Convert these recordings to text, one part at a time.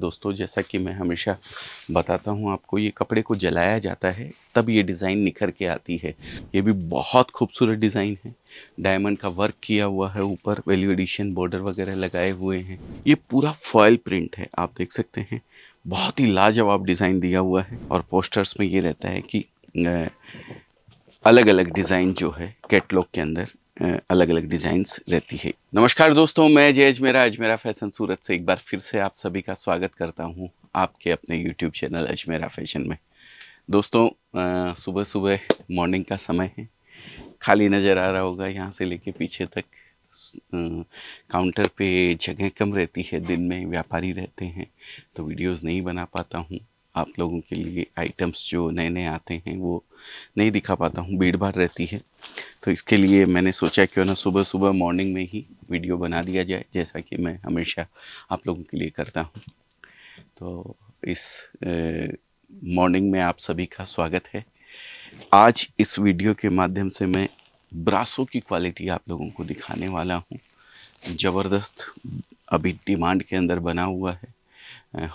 दोस्तों जैसा कि मैं हमेशा बताता हूँ आपको ये कपड़े को जलाया जाता है तब ये डिज़ाइन निखर के आती है ये भी बहुत खूबसूरत डिज़ाइन है डायमंड का वर्क किया हुआ है ऊपर वैल्यू एडिशन बॉर्डर वगैरह लगाए हुए हैं ये पूरा फॉयल प्रिंट है आप देख सकते हैं बहुत ही लाजवाब डिज़ाइन दिया हुआ है और पोस्टर्स में ये रहता है कि अलग अलग डिज़ाइन जो है कैटलॉग के अंदर अलग अलग डिज़ाइंस रहती है नमस्कार दोस्तों मैं जयज मेरा अजमेरा फैशन सूरत से एक बार फिर से आप सभी का स्वागत करता हूं आपके अपने यूट्यूब चैनल अजमेरा फैशन में दोस्तों आ, सुबह सुबह मॉर्निंग का समय है खाली नज़र आ रहा होगा यहाँ से लेके पीछे तक आ, काउंटर पे जगह कम रहती है दिन में व्यापारी रहते हैं तो वीडियोस नहीं बना पाता हूँ आप लोगों के लिए आइटम्स जो नए नए आते हैं वो नहीं दिखा पाता हूँ भीड़ भाड़ रहती है तो इसके लिए मैंने सोचा क्यों ना सुबह सुबह मॉर्निंग में ही वीडियो बना दिया जाए जैसा कि मैं हमेशा आप लोगों के लिए करता हूँ तो इस मॉर्निंग में आप सभी का स्वागत है आज इस वीडियो के माध्यम से मैं ब्रासों की क्वालिटी आप लोगों को दिखाने वाला हूँ ज़बरदस्त अभी डिमांड के अंदर बना हुआ है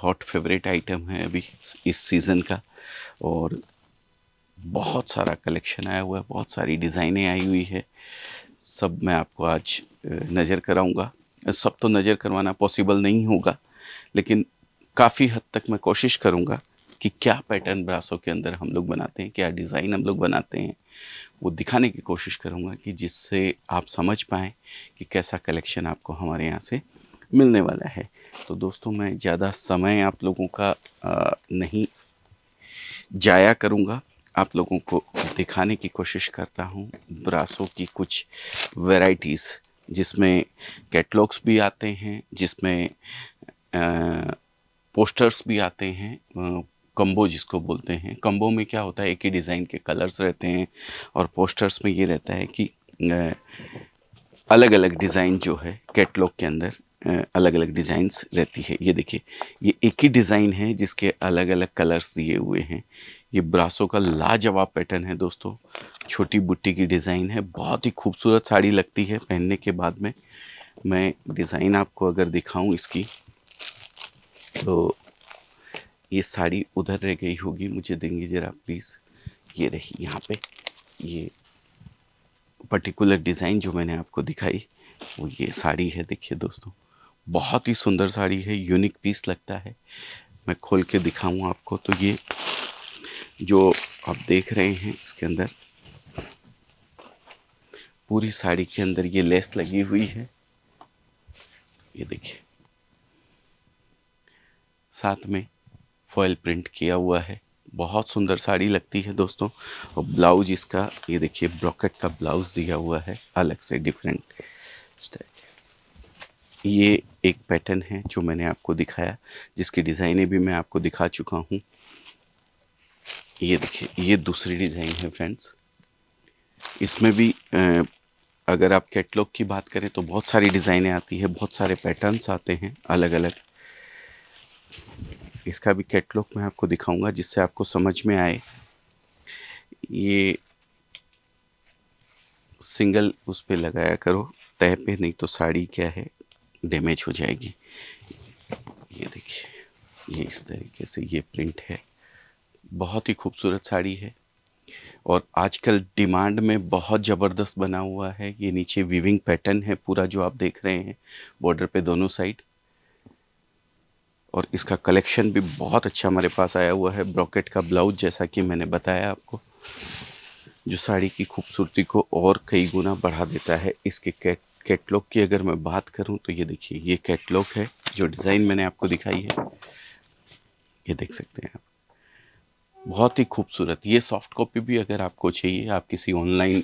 हॉट फेवरेट आइटम है अभी इस सीज़न का और बहुत सारा कलेक्शन आया हुआ है बहुत सारी डिज़ाइनें आई हुई है सब मैं आपको आज नज़र कराऊंगा सब तो नज़र करवाना पॉसिबल नहीं होगा लेकिन काफ़ी हद तक मैं कोशिश करूंगा कि क्या पैटर्न ब्रासों के अंदर हम लोग बनाते हैं क्या डिज़ाइन हम लोग बनाते हैं वो दिखाने की कोशिश करूंगा कि जिससे आप समझ पाएँ कि कैसा कलेक्शन आपको हमारे यहाँ से मिलने वाला है तो दोस्तों मैं ज़्यादा समय आप लोगों का आ, नहीं जाया करूँगा आप लोगों को दिखाने की कोशिश करता हूँ ब्रासों की कुछ वेराइटीज़ जिसमें कैटलॉग्स भी आते हैं जिसमें आ, पोस्टर्स भी आते हैं कम्बो जिसको बोलते हैं कम्बो में क्या होता है एक ही डिज़ाइन के कलर्स रहते हैं और पोस्टर्स में ये रहता है कि अलग अलग डिज़ाइन जो है कैटलॉग के अंदर अलग अलग डिज़ाइंस रहती है ये देखिए ये एक ही डिज़ाइन है जिसके अलग अलग कलर्स दिए हुए हैं ये ब्रासो का लाजवाब पैटर्न है दोस्तों छोटी बुट्टी की डिज़ाइन है बहुत ही खूबसूरत साड़ी लगती है पहनने के बाद में मैं डिज़ाइन आपको अगर दिखाऊं इसकी तो ये साड़ी उधर रह गई होगी मुझे देंगे ज़रा प्लीज़ ये रही यहाँ पे ये पर्टिकुलर डिज़ाइन जो मैंने आपको दिखाई वो ये साड़ी है देखिए दोस्तों बहुत ही सुंदर साड़ी है यूनिक पीस लगता है मैं खोल के दिखाऊँ आपको तो ये जो आप देख रहे हैं इसके अंदर पूरी साड़ी के अंदर ये लेस लगी हुई है ये देखिए साथ में फॉयल प्रिंट किया हुआ है बहुत सुंदर साड़ी लगती है दोस्तों और ब्लाउज इसका ये देखिए ब्रॉकेट का ब्लाउज दिया हुआ है अलग से डिफरेंट स्टाइल ये एक पैटर्न है जो मैंने आपको दिखाया जिसकी डिज़ाइनें भी मैं आपको दिखा चुका हूँ ये देखिए ये दूसरी डिज़ाइन है फ्रेंड्स इसमें भी अगर आप कैटलॉग की बात करें तो बहुत सारी डिज़ाइनें आती है बहुत सारे पैटर्न्स आते हैं अलग अलग इसका भी कैटलॉग मैं आपको दिखाऊंगा जिससे आपको समझ में आए ये सिंगल उस पर लगाया करो तह पे नहीं तो साड़ी क्या है डैमेज हो जाएगी ये देखिए ये इस तरीके से ये प्रिंट है बहुत ही खूबसूरत साड़ी है और आजकल डिमांड में बहुत ज़बरदस्त बना हुआ है ये नीचे वीविंग पैटर्न है पूरा जो आप देख रहे हैं बॉर्डर पे दोनों साइड और इसका कलेक्शन भी बहुत अच्छा हमारे पास आया हुआ है ब्रॉकेट का ब्लाउज जैसा कि मैंने बताया आपको जो साड़ी की खूबसूरती को और कई गुना बढ़ा देता है इसके कैट कैटलॉग की अगर मैं बात करूं तो ये देखिए ये कैटलॉग है जो डिज़ाइन मैंने आपको दिखाई है ये देख सकते हैं आप बहुत ही खूबसूरत ये सॉफ्ट कॉपी भी अगर आपको चाहिए आप किसी ऑनलाइन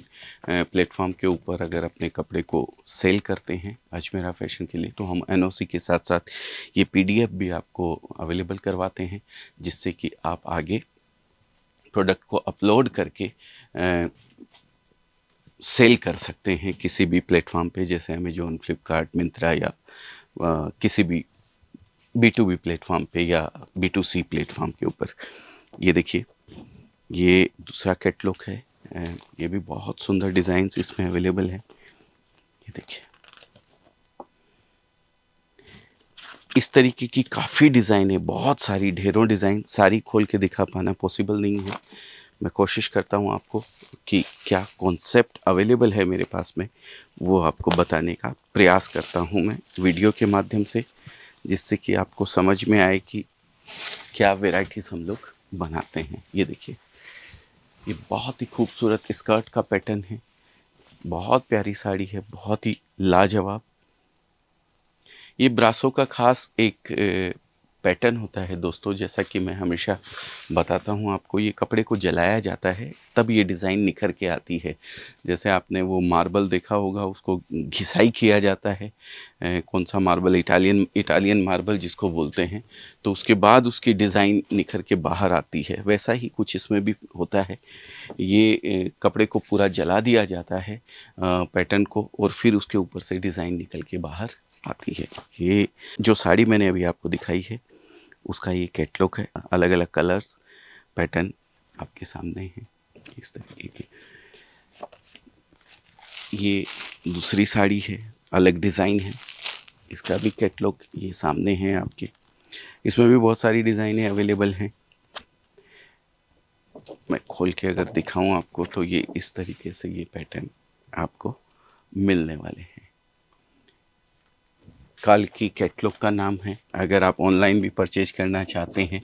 प्लेटफॉर्म के ऊपर अगर अपने कपड़े को सेल करते हैं अजमेरा फैशन के लिए तो हम एनओसी के साथ साथ ये पीडीएफ भी आपको अवेलेबल करवाते हैं जिससे कि आप आगे प्रोडक्ट को अपलोड करके सेल कर सकते हैं किसी भी प्लेटफॉर्म पे जैसे अमेजोन फ्लिपकार्ट मिंत्रा या आ, किसी भी बी टू बी प्लेटफॉर्म पे या बी टू सी प्लेटफॉर्म के ऊपर ये देखिए ये दूसरा कैटलॉग है ये भी बहुत सुंदर डिज़ाइन इसमें अवेलेबल है ये देखिए इस तरीके की काफ़ी डिज़ाइन है बहुत सारी ढेरों डिज़ाइन सारी खोल के दिखा पाना पॉसिबल नहीं है मैं कोशिश करता हूँ आपको कि क्या कॉन्सेप्ट अवेलेबल है मेरे पास में वो आपको बताने का प्रयास करता हूँ मैं वीडियो के माध्यम से जिससे कि आपको समझ में आए कि क्या वेराइटीज़ हम लोग बनाते हैं ये देखिए ये बहुत ही खूबसूरत स्कर्ट का पैटर्न है बहुत प्यारी साड़ी है बहुत ही लाजवाब ये ब्रासो का ख़ास एक पैटर्न होता है दोस्तों जैसा कि मैं हमेशा बताता हूँ आपको ये कपड़े को जलाया जाता है तब ये डिज़ाइन निखर के आती है जैसे आपने वो मार्बल देखा होगा उसको घिसाई किया जाता है ए, कौन सा मार्बल इटालियन इटालियन मार्बल जिसको बोलते हैं तो उसके बाद उसकी डिज़ाइन निखर के बाहर आती है वैसा ही कुछ इसमें भी होता है ये ए, कपड़े को पूरा जला दिया जाता है पैटर्न को और फिर उसके ऊपर से डिज़ाइन निकल के बाहर आती है ये जो साड़ी मैंने अभी आपको दिखाई है उसका ये कैटलॉग है अलग अलग कलर्स पैटर्न आपके सामने हैं इस तरीके के ये दूसरी साड़ी है अलग डिज़ाइन है इसका भी कैटलॉग ये सामने है आपके इसमें भी बहुत सारी डिज़ाइनें अवेलेबल हैं मैं खोल के अगर दिखाऊं आपको तो ये इस तरीके से ये पैटर्न आपको मिलने वाले हैं काल की कैटलॉग का नाम है अगर आप ऑनलाइन भी परचेज करना चाहते हैं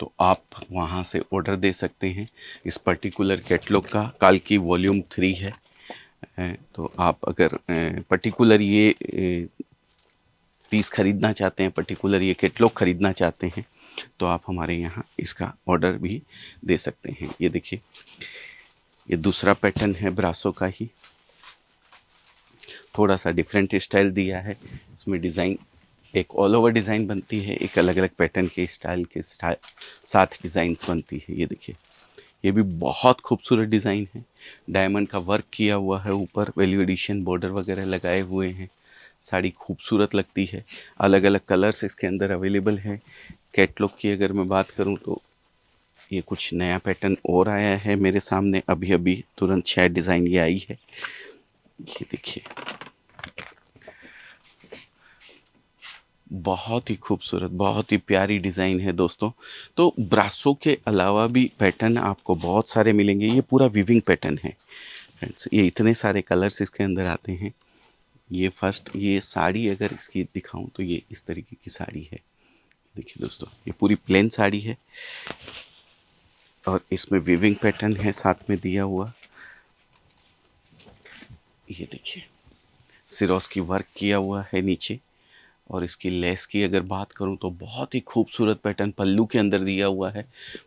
तो आप वहाँ से ऑर्डर दे सकते हैं इस पर्टिकुलर कैटलॉग का काल की वॉल्यूम थ्री है तो आप अगर पर्टिकुलर ये पीस ख़रीदना चाहते हैं पर्टिकुलर ये कैटलॉग ख़रीदना चाहते हैं तो आप हमारे यहाँ इसका ऑर्डर भी दे सकते हैं ये देखिए ये दूसरा पैटर्न है ब्रासो का ही थोड़ा सा डिफरेंट स्टाइल दिया है इसमें डिज़ाइन एक ऑल ओवर डिज़ाइन बनती है एक अलग अलग पैटर्न के स्टाइल के स्टाइल साथ डिज़ाइंस बनती है ये देखिए ये भी बहुत खूबसूरत डिज़ाइन है डायमंड का वर्क किया हुआ है ऊपर वैल्यू एडिशन बॉर्डर वगैरह लगाए हुए हैं साड़ी खूबसूरत लगती है अलग अलग कलर्स इसके अंदर अवेलेबल है कैटलॉग की अगर मैं बात करूँ तो ये कुछ नया पैटर्न और आया है मेरे सामने अभी अभी तुरंत शायद डिज़ाइन ये आई है ये देखिए बहुत ही खूबसूरत बहुत ही प्यारी डिज़ाइन है दोस्तों तो ब्रासो के अलावा भी पैटर्न आपको बहुत सारे मिलेंगे ये पूरा विविंग पैटर्न है फ्रेंड्स ये इतने सारे कलर्स इसके अंदर आते हैं ये फर्स्ट ये साड़ी अगर इसकी दिखाऊं तो ये इस तरीके की साड़ी है देखिए दोस्तों ये पूरी प्लेन साड़ी है और इसमें विविंग पैटर्न है साथ में दिया हुआ ये देखिए सिरोस की वर्क किया हुआ है नीचे और इसकी लेस की अगर बात करूं तो बहुत ही खूबसूरत पैटर्न पल्लू के अंदर दिया हुआ है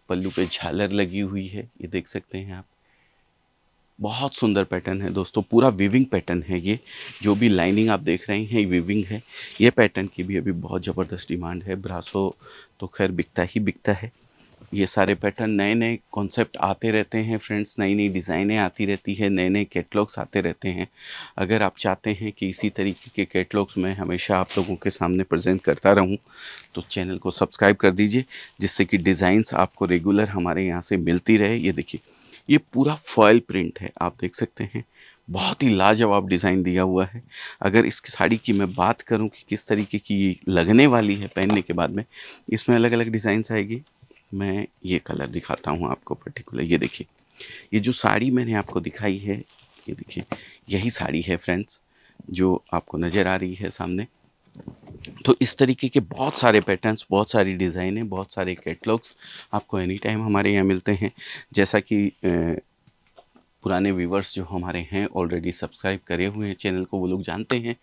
पल्लू पे झालर लगी हुई है ये देख सकते हैं आप बहुत सुंदर पैटर्न है दोस्तों पूरा विविंग पैटर्न है ये जो भी लाइनिंग आप देख रहे हैं ये है ये पैटर्न की भी अभी बहुत ज़बरदस्त डिमांड है ब्रासो तो खैर बिकता ही बिकता है ये सारे पैटर्न नए नए कॉन्सेप्ट आते रहते हैं फ्रेंड्स नई नई डिज़ाइनें आती रहती है नए नए कैटलॉग्स आते रहते हैं अगर आप चाहते हैं कि इसी तरीके के कैटलॉग्स मैं हमेशा आप लोगों के सामने प्रजेंट करता रहूं तो चैनल को सब्सक्राइब कर दीजिए जिससे कि डिज़ाइंस आपको रेगुलर हमारे यहाँ से मिलती रहे ये देखिए ये पूरा फॉयल प्रिंट है आप देख सकते हैं बहुत ही लाजवाब डिज़ाइन दिया हुआ है अगर इस साड़ी की मैं बात करूं कि किस तरीके की लगने वाली है पहनने के बाद में इसमें अलग अलग डिज़ाइंस आएगी मैं ये कलर दिखाता हूँ आपको पर्टिकुलर ये देखिए ये जो साड़ी मैंने आपको दिखाई है ये देखिए यही साड़ी है फ्रेंड्स जो आपको नज़र आ रही है सामने तो इस तरीके के बहुत सारे पैटर्न्स बहुत सारी डिज़ाइनें बहुत सारे कैटलॉग्स आपको एनी टाइम हमारे यहाँ मिलते हैं जैसा कि पुराने व्यूवर्स जो हमारे हैं ऑलरेडी सब्सक्राइब करे हुए हैं चैनल को वो लोग जानते हैं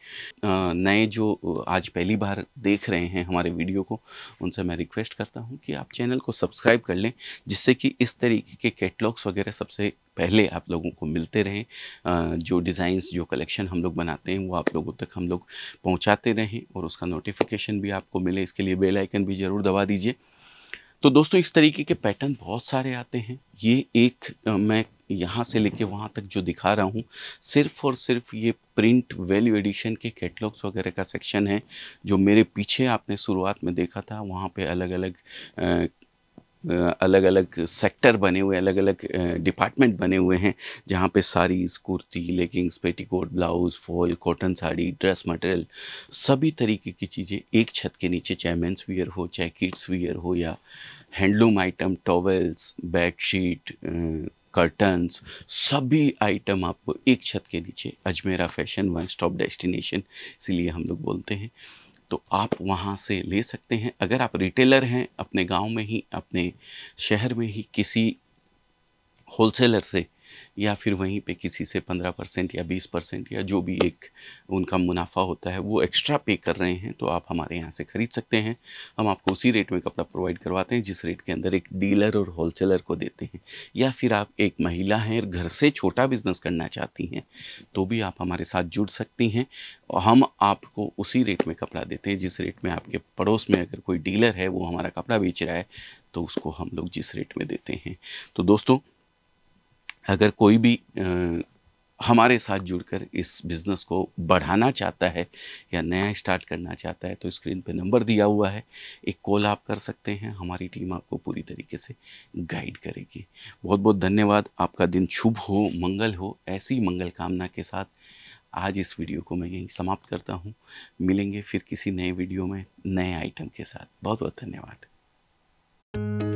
नए जो आज पहली बार देख रहे हैं हमारे वीडियो को उनसे मैं रिक्वेस्ट करता हूं कि आप चैनल को सब्सक्राइब कर लें जिससे कि इस तरीके के कैटलॉग्स वगैरह सबसे पहले आप लोगों को मिलते रहें जो डिज़ाइंस जो कलेक्शन हम लोग बनाते हैं वो आप लोगों तक हम लोग पहुँचाते रहें और उसका नोटिफिकेशन भी आपको मिले इसके लिए बेलाइकन भी ज़रूर दबा दीजिए तो दोस्तों इस तरीके के पैटर्न बहुत सारे आते हैं ये एक मैं यहाँ से लेके वहाँ तक जो दिखा रहा हूँ सिर्फ और सिर्फ ये प्रिंट वैल्यू एडिशन के कैटलॉग्स वगैरह का सेक्शन है जो मेरे पीछे आपने शुरुआत में देखा था वहाँ पे अलग अलग अलग अलग सेक्टर बने हुए अलग अलग डिपार्टमेंट बने हुए हैं जहाँ पे saris kurti leggings petticoat blouse fall cotton sari dress material सभी तरीके की चीज़ें एक छत के नीचे चाहे मेन्स वियर हो चाहे किड्स वियर हो या handloom item towels bedsheet curtains सभी आइटम आपको एक छत के नीचे Ajmera fashion one stop destination इसीलिए हम लोग बोलते हैं तो आप वहाँ से ले सकते हैं अगर आप रिटेलर हैं अपने गांव में ही अपने शहर में ही किसी होलसेलर से या फिर वहीं पे किसी से पंद्रह परसेंट या बीस परसेंट या जो भी एक उनका मुनाफा होता है वो एक्स्ट्रा पे कर रहे हैं तो आप हमारे यहाँ से ख़रीद सकते हैं हम आपको उसी रेट में कपड़ा प्रोवाइड करवाते हैं जिस रेट के अंदर एक डीलर और होलसेलर को देते हैं या फिर आप एक महिला हैं घर से छोटा बिज़नेस करना चाहती हैं तो भी आप हमारे साथ जुड़ सकती हैं हम आपको उसी रेट में कपड़ा देते हैं जिस रेट में आपके पड़ोस में अगर कोई डीलर है वो हमारा कपड़ा बेच रहा है तो उसको हम लोग जिस रेट में देते हैं तो दोस्तों अगर कोई भी हमारे साथ जुड़कर इस बिज़नेस को बढ़ाना चाहता है या नया स्टार्ट करना चाहता है तो स्क्रीन पे नंबर दिया हुआ है एक कॉल आप कर सकते हैं हमारी टीम आपको पूरी तरीके से गाइड करेगी बहुत बहुत धन्यवाद आपका दिन शुभ हो मंगल हो ऐसी मंगल कामना के साथ आज इस वीडियो को मैं यहीं समाप्त करता हूँ मिलेंगे फिर किसी नए वीडियो में नए आइटम के साथ बहुत बहुत धन्यवाद